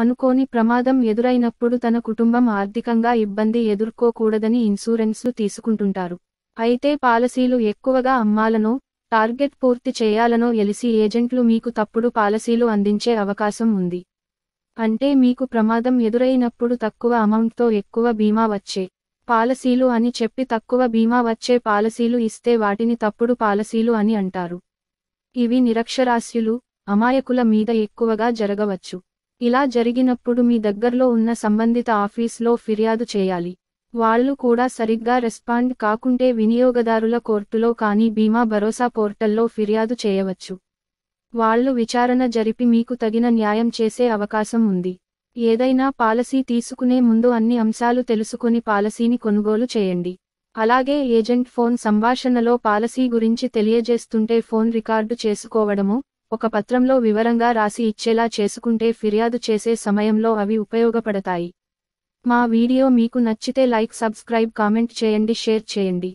అనుకోని ప్రమాదం ఎదురైనప్పుడు తన కుటుంబం ఆర్థికంగా ఇబ్బంది ఎదుర్కోకూడదని ఇన్సూరెన్స్లు తీసుకుంటుంటారు అయితే పాలసీలు ఎక్కువగా అమ్మాలనో టార్గెట్ పూర్తి చేయాలనో ఎలిసి ఏజెంట్లు మీకు తప్పుడు పాలసీలు అందించే అవకాశం ఉంది అంటే మీకు ప్రమాదం ఎదురైనప్పుడు తక్కువ అమౌంట్తో ఎక్కువ బీమా వచ్చే పాలసీలు అని చెప్పి తక్కువ బీమా వచ్చే పాలసీలు ఇస్తే వాటిని తప్పుడు పాలసీలు అని అంటారు ఇవి నిరక్షరాస్యులు అమాయకుల మీద ఎక్కువగా జరగవచ్చు ఇలా జరిగినప్పుడు మీ దగ్గర్లో ఉన్న సంబంధిత ఆఫీస్లో ఫిర్యాదు చేయాలి వాళ్ళు కూడా సరిగ్గా రెస్పాండ్ కాకుంటే వినియోగదారుల కోర్టులో కానీ బీమా భరోసా పోర్టల్లో ఫిర్యాదు చేయవచ్చు వాళ్ళు విచారణ జరిపి మీకు తగిన న్యాయం చేసే అవకాశం ఉంది ఏదైనా పాలసీ తీసుకునే ముందు అన్ని అంశాలు తెలుసుకుని పాలసీని కొనుగోలు చేయండి అలాగే ఏజెంట్ ఫోన్ సంభాషణలో పాలసీ గురించి తెలియజేస్తుంటే ఫోన్ రికార్డు చేసుకోవడము ఒక పత్రంలో వివరంగా రాసి ఇచ్చేలా చేసుకుంటే ఫిర్యాదు చేసే సమయంలో అవి ఉపయోగపడతాయి మా వీడియో మీకు నచ్చితే లైక్ సబ్స్క్రైబ్ కామెంట్ చేయండి షేర్ చేయండి